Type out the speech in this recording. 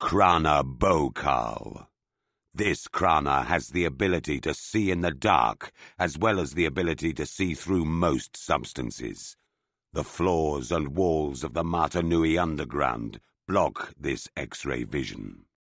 Krana Bokal. This Krana has the ability to see in the dark, as well as the ability to see through most substances. The floors and walls of the Nui underground block this X-ray vision.